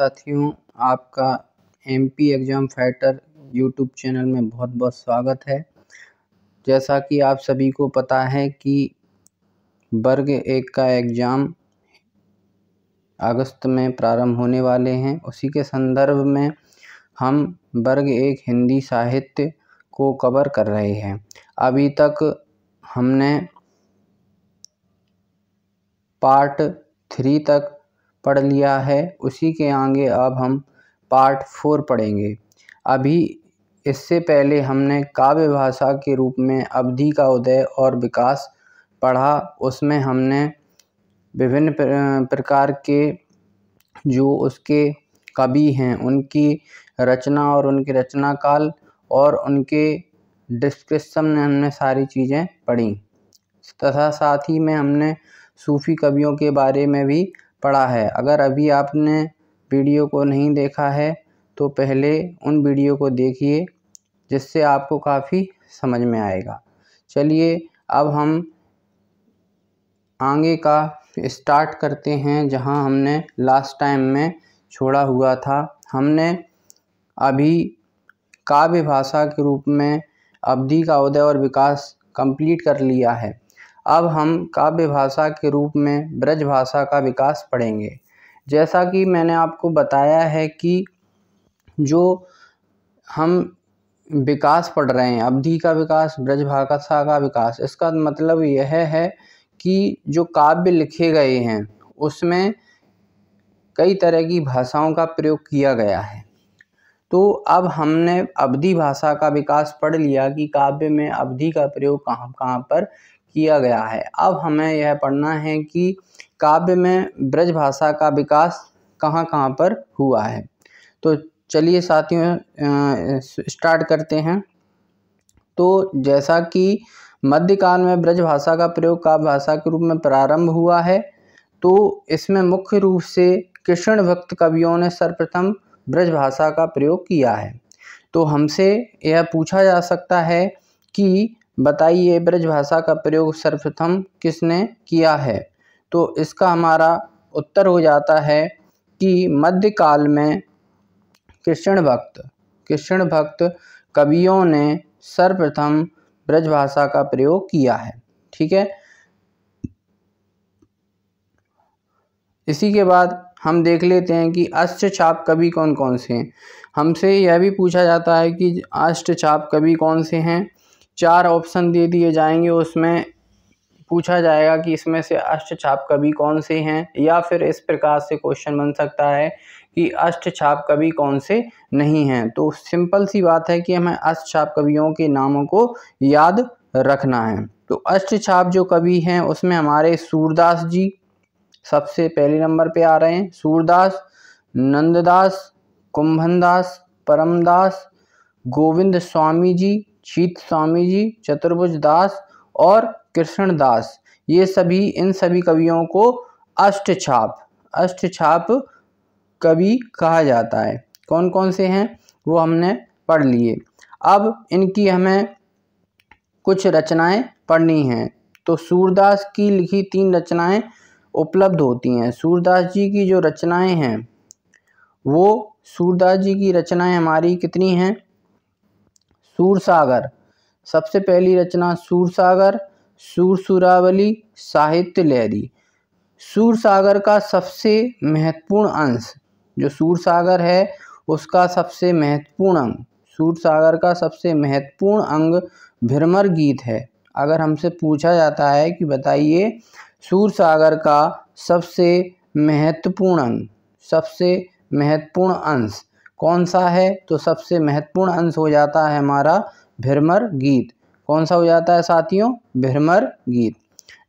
साथियों आपका M P exam fighter YouTube channel में बहुत बहुत स्वागत है जैसा कि आप सभी को पता है कि वर्ग एक का एग्ज़ाम अगस्त में प्रारंभ होने वाले हैं उसी के संदर्भ में हम वर्ग एक हिंदी साहित्य को कवर कर रहे हैं अभी तक हमने पार्ट थ्री तक पढ़ लिया है उसी के आगे अब हम पार्ट फोर पढ़ेंगे अभी इससे पहले हमने काव्य भाषा के रूप में अवधि का उदय और विकास पढ़ा उसमें हमने विभिन्न प्रकार के जो उसके कवि हैं उनकी रचना और उनके रचना काल और उनके डिस्क्रिप्शन में हमने सारी चीज़ें पढ़ी तथा साथ ही में हमने सूफ़ी कवियों के बारे में भी पड़ा है अगर अभी आपने वीडियो को नहीं देखा है तो पहले उन वीडियो को देखिए जिससे आपको काफ़ी समझ में आएगा चलिए अब हम आगे का स्टार्ट करते हैं जहां हमने लास्ट टाइम में छोड़ा हुआ था हमने अभी काव्य भाषा के रूप में अवधि का उदय और विकास कंप्लीट कर लिया है अब हम काव्य भाषा के रूप में ब्रज भाषा का विकास पढ़ेंगे जैसा कि मैंने आपको बताया है कि जो हम विकास पढ़ रहे हैं अवधि का विकास ब्रज भाषा का विकास इसका मतलब यह है कि जो काव्य लिखे गए हैं उसमें कई तरह की भाषाओं का प्रयोग किया गया है तो अब हमने अवधि भाषा का विकास पढ़ लिया कि काव्य में अवधि का प्रयोग कहाँ कहाँ पर किया गया है अब हमें यह पढ़ना है कि काव्य में ब्रज भाषा का विकास कहाँ कहाँ पर हुआ है तो चलिए साथियों स्टार्ट करते हैं तो जैसा कि मध्यकाल में ब्रज भाषा का प्रयोग काव्य भाषा के रूप में प्रारंभ हुआ है तो इसमें मुख्य रूप से कृष्ण भक्त कवियों ने सर्वप्रथम ब्रज भाषा का प्रयोग किया है तो हमसे यह पूछा जा सकता है कि बताइए ब्रजभाषा का प्रयोग सर्वप्रथम किसने किया है तो इसका हमारा उत्तर हो जाता है कि मध्यकाल में कृष्ण भक्त कृष्ण भक्त कवियों ने सर्वप्रथम ब्रजभाषा का प्रयोग किया है ठीक है इसी के बाद हम देख लेते हैं कि अष्टछाप कवि कौन कौन से हैं हमसे यह भी पूछा जाता है कि अष्टछाप कवि कौन से हैं चार ऑप्शन दे दिए जाएंगे उसमें पूछा जाएगा कि इसमें से अष्ट छाप कवि कौन से हैं या फिर इस प्रकार से क्वेश्चन बन सकता है कि अष्ट छाप कवि कौन से नहीं हैं तो सिंपल सी बात है कि हमें अष्ट छाप कवियों के नामों को याद रखना है तो अष्ट छाप जो कवि हैं उसमें हमारे सूरदास जी सबसे पहले नंबर पे आ रहे हैं सूरदास नंददास कुंभनदास परमदास गोविंद स्वामी जी शीत स्वामी जी चतुर्भुज दास और कृष्ण दास ये सभी इन सभी कवियों को अष्ट छाप अष्ट छाप कवि कहा जाता है कौन कौन से हैं वो हमने पढ़ लिए अब इनकी हमें कुछ रचनाएं पढ़नी हैं तो सूरदास की लिखी तीन रचनाएं उपलब्ध होती हैं सूरदास जी की जो रचनाएं हैं वो सूरदास जी की रचनाएं हमारी कितनी हैं सूरसागर सबसे पहली रचना सूरसागर सूरसुरावली साहित्य लहरी सूरसागर का सबसे महत्वपूर्ण अंश जो सूरसागर है उसका सबसे महत्वपूर्ण अंग सूरसागर का सबसे महत्वपूर्ण अंग भ्रमर गीत है अगर हमसे पूछा जाता है कि बताइए सूरसागर का सबसे महत्वपूर्ण अंग सबसे महत्वपूर्ण अंश कौन सा है तो सबसे महत्वपूर्ण अंश हो जाता है हमारा भ्रमर गीत कौन सा हो जाता है साथियों भ्रमर गीत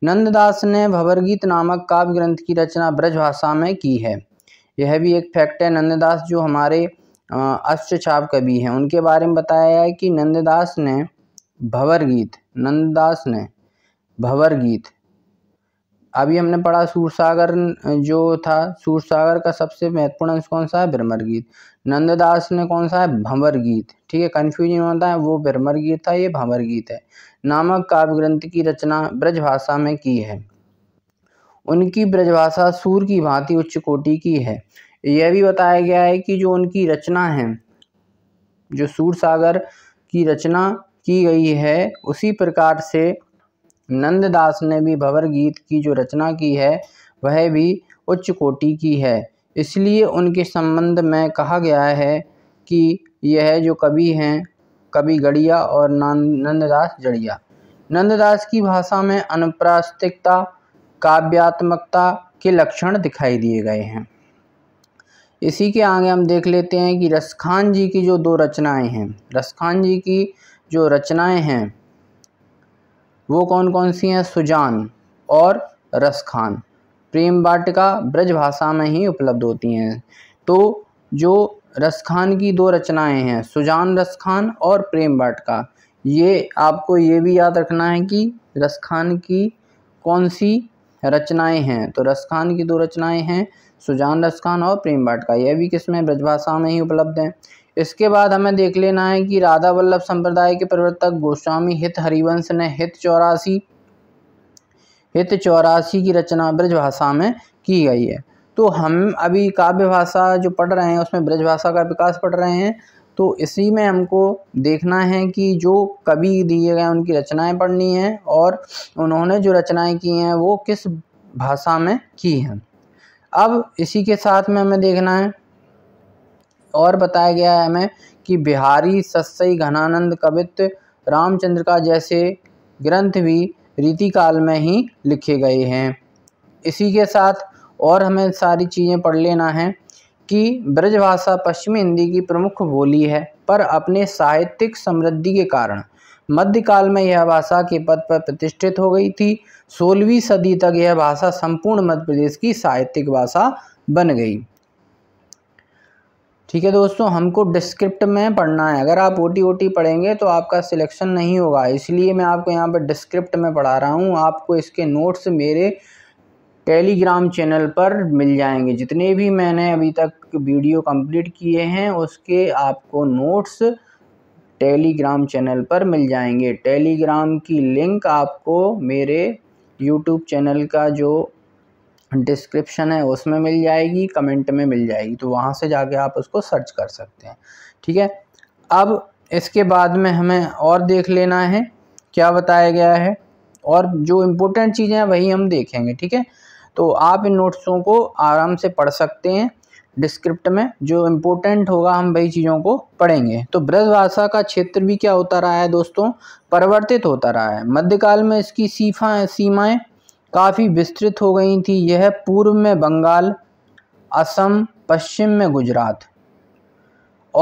नंददास ने भवरगीत नामक काव्य ग्रंथ की रचना ब्रजभाषा में की है यह भी एक फैक्ट है नंददास जो हमारे अष्टछाप कवि हैं उनके बारे में बताया है कि नंददास ने भवरगीत नंददास ने भवरगीत अभी हमने पढ़ा सूरसागर जो था सूरसागर का सबसे महत्वपूर्ण अंश कौन सा है भ्रमर गीत नंददास ने कौन सा है भंवर गीत ठीक है कन्फ्यूजन होता है वो भ्रमर गीत था ये भंवर गीत है नामक काव्य ग्रंथ की रचना ब्रजभाषा में की है उनकी ब्रजभाषा सूर की भांति उच्च कोटि की है यह भी बताया गया है कि जो उनकी रचना है जो सूर सागर की रचना की गई है उसी प्रकार से नंददास ने भी भंवर गीत की जो रचना की है वह भी उच्च कोटि की है इसलिए उनके संबंध में कहा गया है कि यह जो कवि हैं कवि गड़िया और नंददास जड़िया नंददास की भाषा में अनुप्रास्तिकता काव्यात्मकता के लक्षण दिखाई दिए गए हैं इसी के आगे हम देख लेते हैं कि रसखान जी की जो दो रचनाएं हैं रसखान जी की जो रचनाएं हैं वो कौन कौन सी हैं सुजान और रसखान प्रेम वाटिका ब्रज भाषा में ही उपलब्ध होती हैं तो जो रसखान की दो रचनाएं हैं सुजान रसखान और प्रेम वाटिका ये आपको ये भी याद रखना है कि रसखान की कौन सी रचनाएं हैं तो रसखान की दो रचनाएं हैं सुजान रसखान और प्रेम वाटिका यह भी किसमें ब्रजभाषा में ही उपलब्ध हैं इसके बाद हमें देख लेना है कि राधा वल्लभ संप्रदाय के प्रवर्तक गोस्वामी हित हरिवंश ने हित चौरासी हित चौरासी की रचना ब्रजभाषा में की गई है तो हम अभी काव्य भाषा जो पढ़ रहे हैं उसमें ब्रजभाषा का विकास पढ़ रहे हैं तो इसी में हमको देखना है कि जो कवि दिए गए उनकी रचनाएं पढ़नी हैं और उन्होंने जो रचनाएं की हैं वो किस भाषा में की हैं अब इसी के साथ में हमें देखना है और बताया गया है हमें कि बिहारी सस्ई घनानंद कवित्व रामचंद्र का जैसे ग्रंथ भी रीतिकाल में ही लिखे गए हैं इसी के साथ और हमें सारी चीज़ें पढ़ लेना है कि ब्रजभाषा पश्चिमी हिंदी की प्रमुख बोली है पर अपने साहित्यिक समृद्धि के कारण मध्यकाल में यह भाषा के पद पर प्रतिष्ठित हो गई थी सोलहवीं सदी तक यह भाषा संपूर्ण मध्य प्रदेश की साहित्यिक भाषा बन गई ठीक है दोस्तों हमको डिस्क्रिप्ट में पढ़ना है अगर आप ओ टी ओ टी पढ़ेंगे तो आपका सिलेक्शन नहीं होगा इसलिए मैं आपको यहाँ पर डिस्क्रिप्ट में पढ़ा रहा हूँ आपको इसके नोट्स मेरे टेलीग्राम चैनल पर मिल जाएंगे जितने भी मैंने अभी तक वीडियो कंप्लीट किए हैं उसके आपको नोट्स टेलीग्राम चैनल पर मिल जाएंगे टेलीग्राम की लिंक आपको मेरे यूट्यूब चैनल का जो डिस्क्रिप्शन है उसमें मिल जाएगी कमेंट में मिल जाएगी तो वहाँ से जाके आप उसको सर्च कर सकते हैं ठीक है अब इसके बाद में हमें और देख लेना है क्या बताया गया है और जो इम्पोर्टेंट चीज़ें हैं वही हम देखेंगे ठीक है तो आप इन नोट्सों को आराम से पढ़ सकते हैं डिस्क्रिप्ट में जो इम्पोर्टेंट होगा हम वही चीज़ों को पढ़ेंगे तो ब्रजभाषा का क्षेत्र भी क्या होता रहा है दोस्तों परिवर्तित होता रहा है मध्यकाल में इसकी सीफा सीमाएँ काफ़ी विस्तृत हो गई थी यह पूर्व में बंगाल असम पश्चिम में गुजरात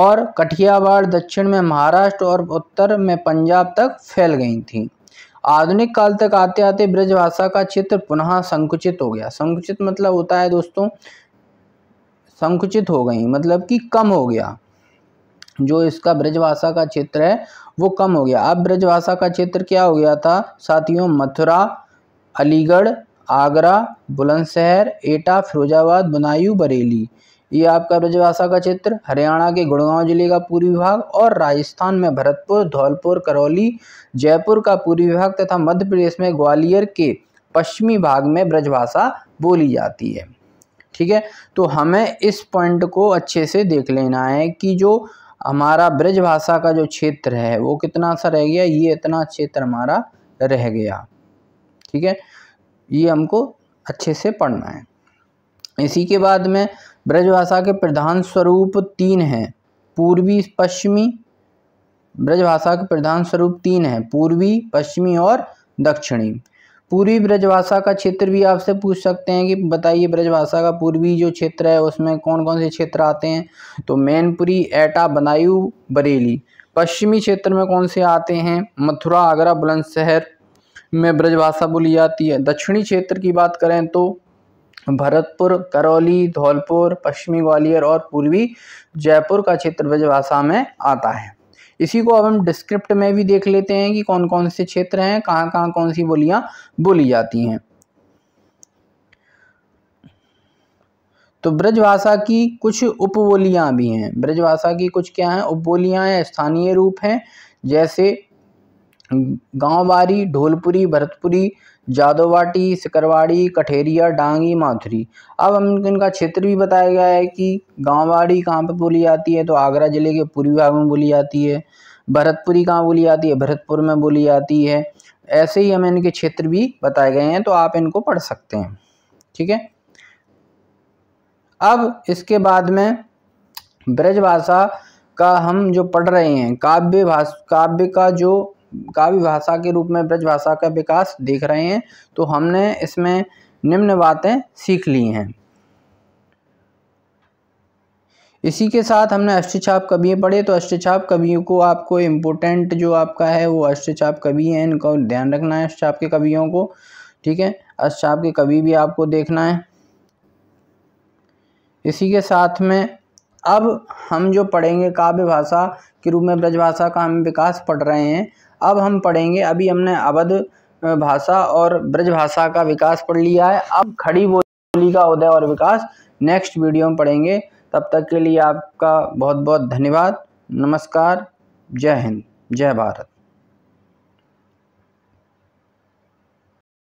और कठियावाड़ दक्षिण में महाराष्ट्र और उत्तर में पंजाब तक फैल गई थी आधुनिक काल तक आते आते ब्रजभाषा का चित्र पुनः संकुचित हो गया संकुचित मतलब होता है दोस्तों संकुचित हो गई मतलब कि कम हो गया जो इसका ब्रजभाषा का क्षेत्र है वो कम हो गया अब ब्रजभाषा का क्षेत्र क्या हो गया था साथियों मथुरा अलीगढ़ आगरा बुलंदशहर एटा फिरोजाबाद बनायू बरेली ये आपका ब्रजभाषा का क्षेत्र हरियाणा के गुड़गांव जिले का पूर्वी विभाग और राजस्थान में भरतपुर धौलपुर करौली जयपुर का पूर्वी विभाग तथा मध्य प्रदेश में ग्वालियर के पश्चिमी भाग में ब्रजभाषा बोली जाती है ठीक है तो हमें इस पॉइंट को अच्छे से देख लेना है कि जो हमारा ब्रजभाषा का जो क्षेत्र है वो कितना सा रह गया ये इतना क्षेत्र हमारा रह गया ठीक है ये हमको अच्छे से पढ़ना है इसी के बाद में ब्रजभाषा के प्रधान स्वरूप तीन हैं पूर्वी पश्चिमी ब्रजभाषा के प्रधान स्वरूप तीन हैं पूर्वी पश्चिमी और दक्षिणी पूर्वी ब्रजभाषा का क्षेत्र भी आपसे पूछ सकते हैं कि बताइए ब्रजभाषा का पूर्वी जो क्षेत्र है उसमें कौन कौन से क्षेत्र आते हैं तो मैनपुरी एटा बनायू बरेली पश्चिमी क्षेत्र में कौन से आते हैं मथुरा आगरा बुलंदशहर में ब्रजभाषा बोली जाती है दक्षिणी क्षेत्र की बात करें तो भरतपुर करौली धौलपुर पश्चिमी ग्वालियर और पूर्वी जयपुर का क्षेत्र ब्रजभाषा में आता है इसी को अब हम डिस्क्रिप्ट में भी देख लेते हैं कि कौन कौन से क्षेत्र हैं कहाँ कहाँ कौन सी बोलियाँ बोली जाती हैं तो ब्रजभाषा की कुछ उपबोलियाँ भी हैं ब्रजभाषा की कुछ क्या हैं उपबोलियाँ हैं स्थानीय रूप हैं जैसे गाँववारी ढोलपुरी भरतपुरी जादोवाटी सिकरवाड़ी कठेरिया डांगी माथुरी अब हम इनका क्षेत्र भी बताया गया है कि गाँववाड़ी कहाँ पर बोली जाती है तो आगरा ज़िले के पूर्वी भाग में बोली जाती है भरतपुरी कहाँ बोली जाती है भरतपुर में बोली जाती है ऐसे ही हमें इनके क्षेत्र भी बताए गए हैं तो आप इनको पढ़ सकते हैं ठीक है अब इसके बाद में ब्रज भाषा का हम जो पढ़ रहे हैं काव्य भाषा काव्य का जो काव्य भाषा के रूप में ब्रज भाषा का विकास देख रहे हैं तो हमने इसमें निम्न बातें सीख ली हैं इसी के साथ हमने अष्टछाप कवि पढ़े तो अष्टछाप कवियों को आपको इम्पोर्टेंट जो आपका है वो अष्टछाप कवि हैं इनका ध्यान रखना है अष्टछाप के कवियों को ठीक है अष्टछाप के कवि भी आपको देखना है इसी के साथ में अब हम जो पढ़ेंगे काव्य भाषा के रूप में ब्रज भाषा का हम विकास पढ़ रहे हैं अब हम पढ़ेंगे अभी हमने अवध भाषा और ब्रज भाषा का विकास पढ़ लिया है अब खड़ी बोली का उदय और विकास नेक्स्ट वीडियो में पढ़ेंगे तब तक के लिए आपका बहुत बहुत धन्यवाद नमस्कार जय हिंद जय भारत